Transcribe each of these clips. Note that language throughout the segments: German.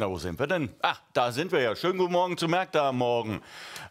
Na, wo sind wir denn? Ah, da sind wir ja. Schönen guten Morgen zu Märkte am Morgen.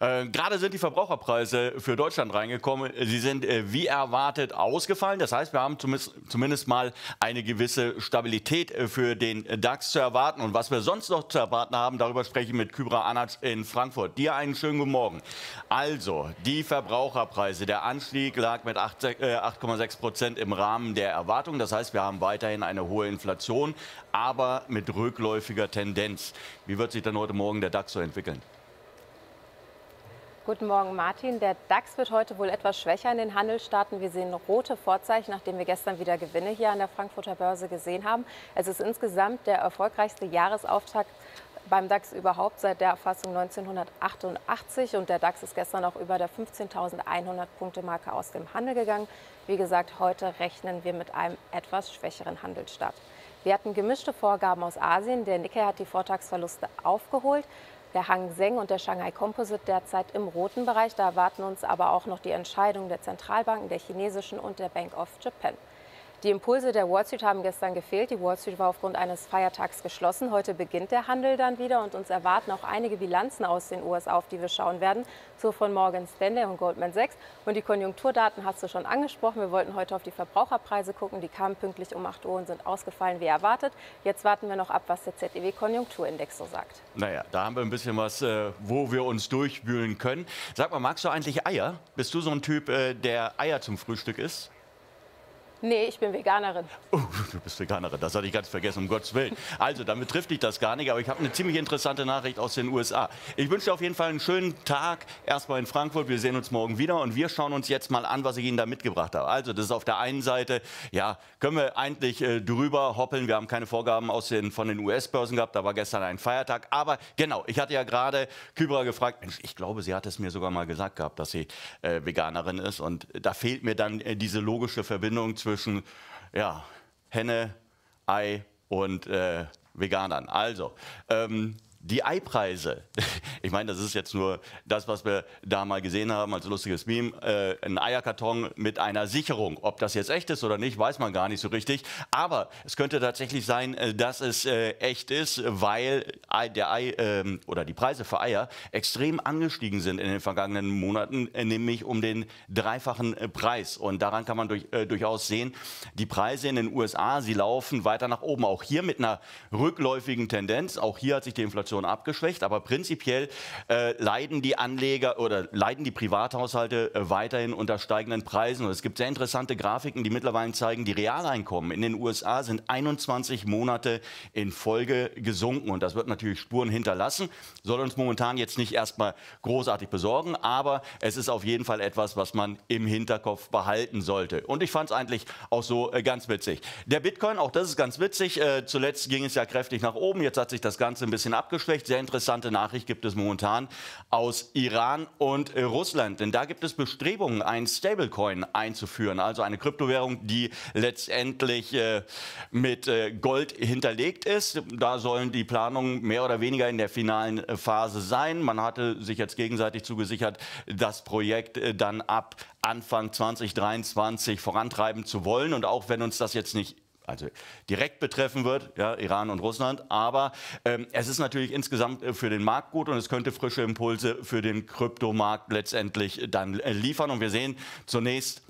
Äh, Gerade sind die Verbraucherpreise für Deutschland reingekommen. Sie sind äh, wie erwartet ausgefallen. Das heißt, wir haben zumindest, zumindest mal eine gewisse Stabilität äh, für den DAX zu erwarten. Und was wir sonst noch zu erwarten haben, darüber spreche ich mit Kybra Anatsch in Frankfurt. Dir einen schönen guten Morgen. Also, die Verbraucherpreise. Der Anstieg lag mit 8,6 äh, Prozent im Rahmen der Erwartung. Das heißt, wir haben weiterhin eine hohe Inflation, aber mit rückläufiger Tendenz. Tendenz. Wie wird sich denn heute Morgen der DAX so entwickeln? Guten Morgen, Martin. Der DAX wird heute wohl etwas schwächer in den Handel starten. Wir sehen rote Vorzeichen, nachdem wir gestern wieder Gewinne hier an der Frankfurter Börse gesehen haben. Es ist insgesamt der erfolgreichste Jahresauftakt beim DAX überhaupt seit der Erfassung 1988 und der DAX ist gestern auch über der 15.100 Punkte Marke aus dem Handel gegangen. Wie gesagt, heute rechnen wir mit einem etwas schwächeren Handelsstart. Wir hatten gemischte Vorgaben aus Asien. Der Nikkei hat die Vortagsverluste aufgeholt. Der Hang Seng und der Shanghai Composite derzeit im roten Bereich. Da erwarten uns aber auch noch die Entscheidungen der Zentralbanken, der chinesischen und der Bank of Japan. Die Impulse der Wall Street haben gestern gefehlt. Die Wall Street war aufgrund eines Feiertags geschlossen. Heute beginnt der Handel dann wieder und uns erwarten auch einige Bilanzen aus den USA, auf die wir schauen werden. So von Morgan Stanley und Goldman Sachs. Und die Konjunkturdaten hast du schon angesprochen. Wir wollten heute auf die Verbraucherpreise gucken. Die kamen pünktlich um 8 Uhr und sind ausgefallen wie erwartet. Jetzt warten wir noch ab, was der ZEW-Konjunkturindex so sagt. Naja, da haben wir ein bisschen was, äh, wo wir uns durchwühlen können. Sag mal, magst du eigentlich Eier? Bist du so ein Typ, äh, der Eier zum Frühstück isst? Nee, ich bin Veganerin. Oh, du bist Veganerin, das hatte ich ganz vergessen, um Gottes Willen. Also, dann betrifft dich das gar nicht, aber ich habe eine ziemlich interessante Nachricht aus den USA. Ich wünsche dir auf jeden Fall einen schönen Tag, erstmal in Frankfurt. Wir sehen uns morgen wieder und wir schauen uns jetzt mal an, was ich Ihnen da mitgebracht habe. Also, das ist auf der einen Seite, ja, können wir eigentlich äh, drüber hoppeln. Wir haben keine Vorgaben aus den, von den US-Börsen gehabt, da war gestern ein Feiertag. Aber genau, ich hatte ja gerade Kybra gefragt, Mensch, ich glaube, sie hat es mir sogar mal gesagt gehabt, dass sie äh, Veganerin ist. Und da fehlt mir dann äh, diese logische Verbindung zwischen zwischen ja, Henne, Ei und äh, Veganern. Also, ähm, die Eipreise. Ich meine, das ist jetzt nur das, was wir da mal gesehen haben als lustiges Meme. Äh, ein Eierkarton mit einer Sicherung. Ob das jetzt echt ist oder nicht, weiß man gar nicht so richtig. Aber es könnte tatsächlich sein, äh, dass es äh, echt ist, weil der Ei, äh, oder die Preise für Eier extrem angestiegen sind in den vergangenen Monaten, äh, nämlich um den dreifachen äh, Preis. Und daran kann man durch, durchaus sehen, die Preise in den USA, sie laufen weiter nach oben. Auch hier mit einer rückläufigen Tendenz. Auch hier hat sich die Inflation Inflation abgeschwächt, aber prinzipiell äh, leiden die Anleger oder leiden die Privathaushalte äh, weiterhin unter steigenden Preisen. Und es gibt sehr interessante Grafiken, die mittlerweile zeigen, die Realeinkommen in den USA sind 21 Monate in Folge gesunken. Und das wird natürlich Spuren hinterlassen. Soll uns momentan jetzt nicht erstmal großartig besorgen, aber es ist auf jeden Fall etwas, was man im Hinterkopf behalten sollte. Und ich fand es eigentlich auch so äh, ganz witzig. Der Bitcoin, auch das ist ganz witzig. Äh, zuletzt ging es ja kräftig nach oben. Jetzt hat sich das Ganze ein bisschen abgeschwächt abgeschwächt. Sehr interessante Nachricht gibt es momentan aus Iran und äh, Russland. Denn da gibt es Bestrebungen, ein Stablecoin einzuführen. Also eine Kryptowährung, die letztendlich äh, mit äh, Gold hinterlegt ist. Da sollen die Planungen mehr oder weniger in der finalen äh, Phase sein. Man hatte sich jetzt gegenseitig zugesichert, das Projekt äh, dann ab Anfang 2023 vorantreiben zu wollen. Und auch wenn uns das jetzt nicht also direkt betreffen wird, ja, Iran und Russland. Aber ähm, es ist natürlich insgesamt äh, für den Markt gut und es könnte frische Impulse für den Kryptomarkt letztendlich dann äh, liefern. Und wir sehen zunächst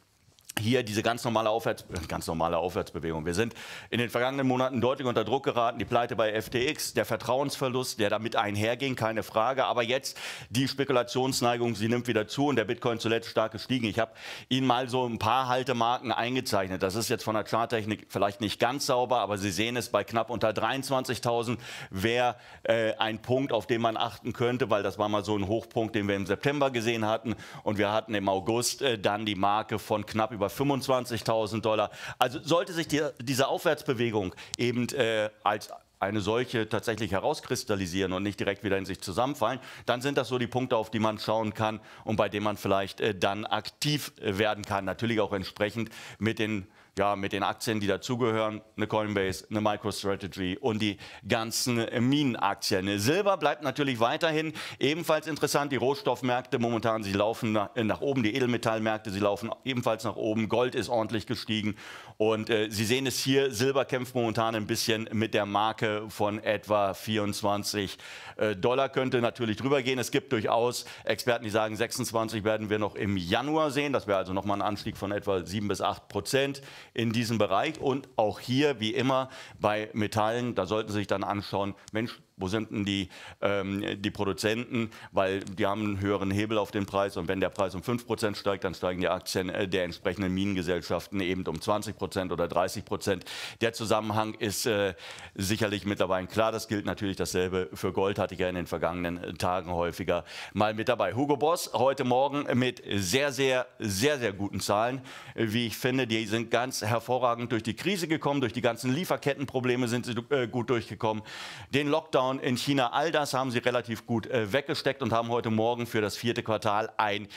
hier diese ganz normale, Aufwärts, äh, ganz normale Aufwärtsbewegung. Wir sind in den vergangenen Monaten deutlich unter Druck geraten. Die Pleite bei FTX, der Vertrauensverlust, der damit einherging, keine Frage. Aber jetzt die Spekulationsneigung, sie nimmt wieder zu und der Bitcoin zuletzt stark gestiegen. Ich habe Ihnen mal so ein paar Haltemarken eingezeichnet. Das ist jetzt von der Charttechnik vielleicht nicht ganz sauber, aber Sie sehen es bei knapp unter 23.000 wäre äh, ein Punkt, auf den man achten könnte, weil das war mal so ein Hochpunkt, den wir im September gesehen hatten. Und wir hatten im August äh, dann die Marke von knapp über 25.000 Dollar. Also sollte sich die, diese Aufwärtsbewegung eben äh, als eine solche tatsächlich herauskristallisieren und nicht direkt wieder in sich zusammenfallen, dann sind das so die Punkte, auf die man schauen kann und bei denen man vielleicht äh, dann aktiv äh, werden kann. Natürlich auch entsprechend mit den ja, mit den Aktien, die dazugehören, eine Coinbase, eine MicroStrategy und die ganzen Minenaktien. Silber bleibt natürlich weiterhin ebenfalls interessant. Die Rohstoffmärkte momentan, sie laufen äh, nach oben, die Edelmetallmärkte, sie laufen ebenfalls nach oben. Gold ist ordentlich gestiegen und äh, Sie sehen es hier, Silber kämpft momentan ein bisschen mit der Marke von etwa 24 äh, Dollar, könnte natürlich drüber gehen. Es gibt durchaus Experten, die sagen, 26 werden wir noch im Januar sehen. Das wäre also nochmal ein Anstieg von etwa 7 bis 8 Prozent in diesem Bereich. Und auch hier, wie immer, bei Metallen, da sollten Sie sich dann anschauen, Mensch, wo sind denn die, ähm, die Produzenten, weil die haben einen höheren Hebel auf den Preis und wenn der Preis um 5% steigt, dann steigen die Aktien äh, der entsprechenden Minengesellschaften eben um 20% oder 30%. Der Zusammenhang ist äh, sicherlich mittlerweile klar, das gilt natürlich dasselbe für Gold, hatte ich ja in den vergangenen äh, Tagen häufiger mal mit dabei. Hugo Boss heute Morgen mit sehr, sehr, sehr, sehr guten Zahlen, äh, wie ich finde, die sind ganz hervorragend durch die Krise gekommen, durch die ganzen Lieferkettenprobleme sind sie äh, gut durchgekommen. Den Lockdown in China, all das haben sie relativ gut äh, weggesteckt und haben heute Morgen für das vierte Quartal ein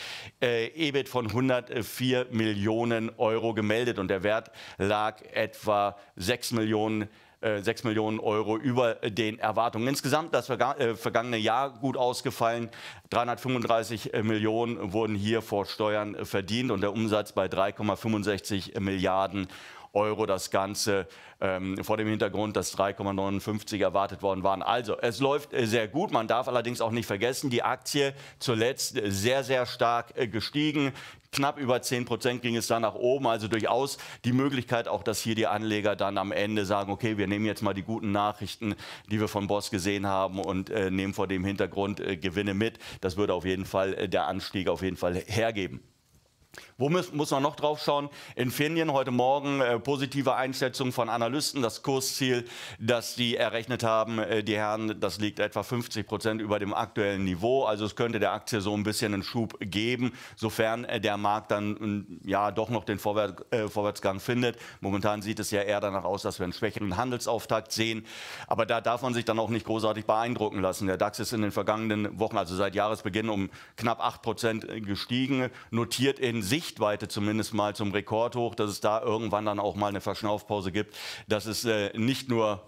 äh, EBIT von 104 Millionen Euro gemeldet und der Wert lag etwa 6 Millionen Euro 6 äh, Millionen Euro über äh, den Erwartungen. Insgesamt das äh, vergangene Jahr gut ausgefallen. 335 Millionen wurden hier vor Steuern verdient und der Umsatz bei 3,65 Milliarden Euro. Euro das Ganze ähm, vor dem Hintergrund, dass 3,59 erwartet worden waren. Also es läuft äh, sehr gut. Man darf allerdings auch nicht vergessen, die Aktie zuletzt äh, sehr, sehr stark äh, gestiegen. Knapp über 10 Prozent ging es dann nach oben. Also durchaus die Möglichkeit auch, dass hier die Anleger dann am Ende sagen, okay, wir nehmen jetzt mal die guten Nachrichten, die wir von Boss gesehen haben und äh, nehmen vor dem Hintergrund äh, Gewinne mit. Das würde auf jeden Fall äh, der Anstieg auf jeden Fall hergeben. Wo muss, man noch drauf schauen? Infineon heute Morgen äh, positive Einschätzung von Analysten. Das Kursziel, das die errechnet haben, äh, die Herren, das liegt etwa 50 Prozent über dem aktuellen Niveau. Also es könnte der Aktie so ein bisschen einen Schub geben, sofern äh, der Markt dann ja doch noch den Vorwärts, äh, Vorwärtsgang findet. Momentan sieht es ja eher danach aus, dass wir einen schwächeren Handelsauftakt sehen. Aber da darf man sich dann auch nicht großartig beeindrucken lassen. Der DAX ist in den vergangenen Wochen, also seit Jahresbeginn, um knapp 8 Prozent äh, gestiegen, notiert in Sichtweite zumindest mal zum Rekordhoch, dass es da irgendwann dann auch mal eine Verschnaufpause gibt, dass es äh, nicht nur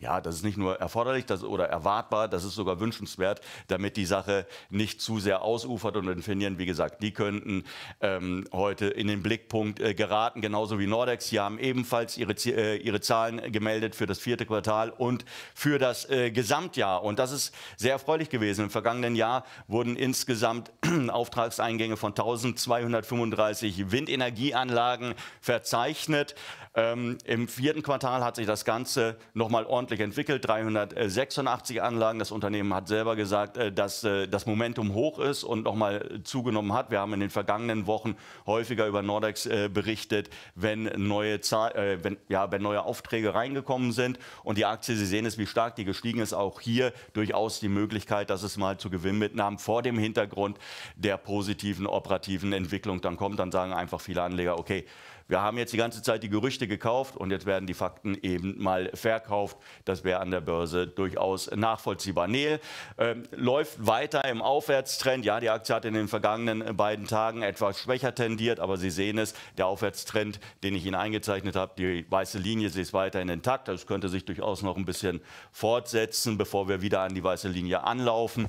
ja, das ist nicht nur erforderlich das, oder erwartbar, das ist sogar wünschenswert, damit die Sache nicht zu sehr ausufert und Infineon, wie gesagt, die könnten ähm, heute in den Blickpunkt äh, geraten, genauso wie Nordex. Sie haben ebenfalls ihre, äh, ihre Zahlen gemeldet für das vierte Quartal und für das äh, Gesamtjahr. Und das ist sehr erfreulich gewesen. Im vergangenen Jahr wurden insgesamt Auftragseingänge von 1235 Windenergieanlagen verzeichnet. Ähm, Im vierten Quartal hat sich das Ganze nochmal ordentlich ordentlich entwickelt, 386 Anlagen. Das Unternehmen hat selber gesagt, äh, dass äh, das Momentum hoch ist und nochmal zugenommen hat. Wir haben in den vergangenen Wochen häufiger über Nordex äh, berichtet, wenn neue, Zahl, wenn, ja, wenn neue Aufträge reingekommen sind. Und die Aktie, Sie sehen es, wie stark die gestiegen ist, auch hier durchaus die Möglichkeit, dass es mal zu Gewinnmitnahmen vor dem Hintergrund der positiven operativen Entwicklung dann kommt. Dann sagen einfach viele Anleger, okay, wir haben jetzt die ganze Zeit die Gerüchte gekauft und jetzt werden die Fakten eben mal verkauft. Das wäre an der Börse durchaus nachvollziehbar. Nehl ähm, läuft weiter im Aufwärtstrend. Ja, die Aktie hat in den vergangenen äh, beiden Tagen etwas schwächer tendiert, aber Sie sehen es, der Aufwärtstrend, den ich Ihnen eingezeichnet habe, die weiße Linie, sie ist weiterhin intakt. Das könnte sich durchaus noch ein bisschen fortsetzen, bevor wir wieder an die weiße Linie anlaufen.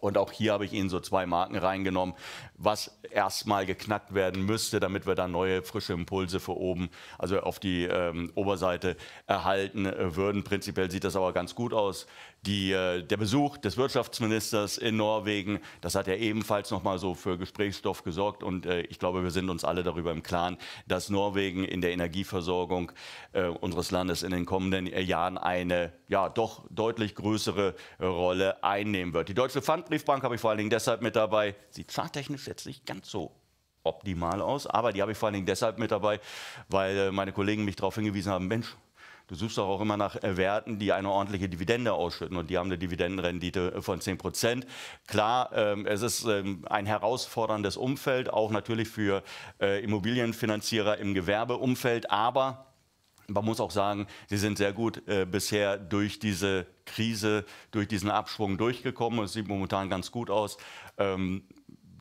Und auch hier habe ich Ihnen so zwei Marken reingenommen, was erstmal geknackt werden müsste, damit wir dann neue frische Impulse für oben, also auf die ähm, Oberseite erhalten äh, würden. Prinzipiell sieht das aber ganz gut aus. Die, äh, der Besuch des Wirtschaftsministers in Norwegen, das hat ja ebenfalls nochmal so für Gesprächsstoff gesorgt. Und äh, ich glaube, wir sind uns alle darüber im Klaren, dass Norwegen in der Energieversorgung äh, unseres Landes in den kommenden Jahren eine ja doch deutlich größere äh, Rolle einnehmen wird. Die deutsche Pfand Briefbank habe ich vor allen Dingen deshalb mit dabei. Sieht fahrtechnisch jetzt nicht ganz so optimal aus, aber die habe ich vor allen Dingen deshalb mit dabei, weil äh, meine Kollegen mich darauf hingewiesen haben, Mensch, Du suchst doch auch immer nach äh, Werten, die eine ordentliche Dividende ausschütten. Und die haben eine Dividendenrendite äh, von 10 Prozent. Klar, ähm, es ist ähm, ein herausforderndes Umfeld, auch natürlich für Immobilienfinanzierer im Gewerbeumfeld. Aber man muss auch sagen, sie sind sehr gut äh, bisher durch diese Krise, durch diesen Abschwung durchgekommen. Es sieht momentan ganz gut aus. Ähm,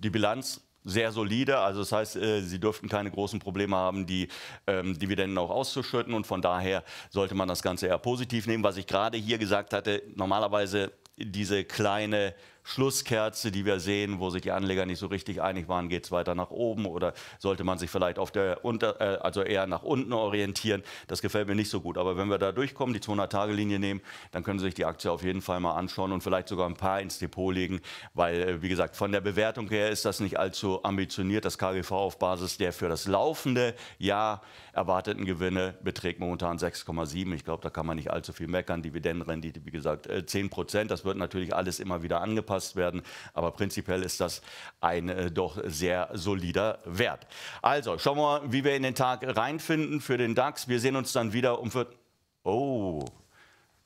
die Bilanz sehr solide. Also das heißt, äh, sie dürften keine großen Probleme haben, die ähm, Dividenden auch auszuschütten. Und von daher sollte man das Ganze eher positiv nehmen. Was ich gerade hier gesagt hatte, normalerweise diese kleine Schlusskerze, die wir sehen, wo sich die Anleger nicht so richtig einig waren, geht es weiter nach oben oder sollte man sich vielleicht auf der unter, äh, also eher nach unten orientieren. Das gefällt mir nicht so gut. Aber wenn wir da durchkommen, die 200-Tage-Linie nehmen, dann können Sie sich die Aktie auf jeden Fall mal anschauen und vielleicht sogar ein paar ins Depot legen, weil, äh, wie gesagt, von der Bewertung her ist das nicht allzu ambitioniert. Das KGV auf Basis der für das laufende Jahr erwarteten Gewinne beträgt momentan 6,7. Ich glaube, da kann man nicht allzu viel meckern. Dividendenrendite, wie gesagt, 10 äh, Prozent. Das wird natürlich alles immer wieder angepasst angepasst werden. Aber prinzipiell ist das ein äh, doch sehr solider Wert. Also schauen wir mal, wie wir in den Tag reinfinden für den DAX. Wir sehen uns dann wieder um Oh,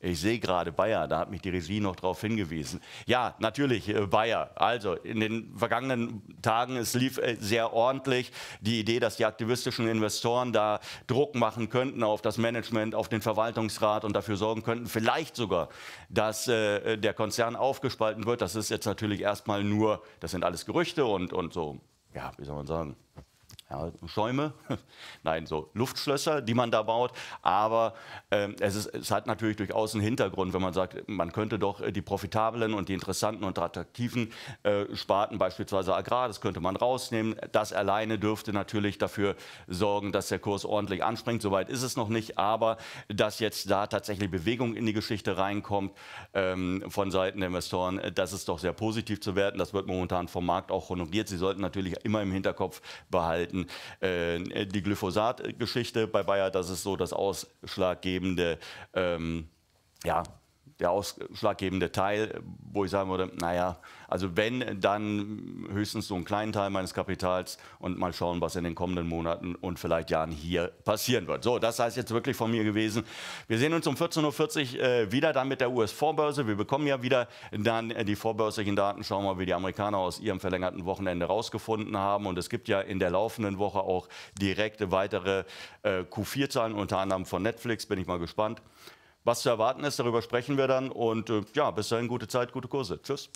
ich sehe gerade Bayer, da hat mich die Regie noch darauf hingewiesen. Ja, natürlich, äh, Bayer. Also in den vergangenen Tagen, es lief äh, sehr ordentlich. Die Idee, dass die aktivistischen Investoren da Druck machen könnten auf das Management, auf den Verwaltungsrat und dafür sorgen könnten, vielleicht sogar, dass äh, der Konzern aufgespalten wird, das ist jetzt natürlich erstmal nur, das sind alles Gerüchte und, und so, ja, wie soll man sagen, ja, Schäume, nein, so Luftschlösser, die man da baut. Aber ähm, es, ist, es hat natürlich durchaus einen Hintergrund, wenn man sagt, man könnte doch äh, die profitablen und die interessanten und attraktiven äh, Sparten, beispielsweise Agrar, das könnte man rausnehmen. Das alleine dürfte natürlich dafür sorgen, dass der Kurs ordentlich anspringt. Soweit ist es noch nicht, aber dass jetzt da tatsächlich Bewegung in die Geschichte reinkommt ähm, von Seiten der Investoren, äh, das ist doch sehr positiv zu werten. Das wird momentan vom Markt auch honoriert. Sie sollten natürlich immer im Hinterkopf behalten, äh, die Glyphosat-Geschichte bei Bayer, das ist so das ausschlaggebende. Ähm, ja, der ausschlaggebende Teil, wo ich sagen würde, naja, also wenn, dann höchstens so einen kleinen Teil meines Kapitals und mal schauen, was in den kommenden Monaten und vielleicht Jahren hier passieren wird. So, das heißt jetzt wirklich von mir gewesen. Wir sehen uns um 14.40 Uhr äh, wieder dann mit der US-Vorbörse. Wir bekommen ja wieder dann äh, die vorbörslichen Daten. Schauen wir, mal, wie die Amerikaner aus ihrem verlängerten Wochenende rausgefunden haben. Und es gibt ja in der laufenden Woche auch direkte weitere äh, Q4-Zahlen, unter anderem von Netflix. Bin ich mal gespannt. Was zu erwarten ist, darüber sprechen wir dann. Und äh, ja, bis dahin gute Zeit, gute Kurse. Tschüss.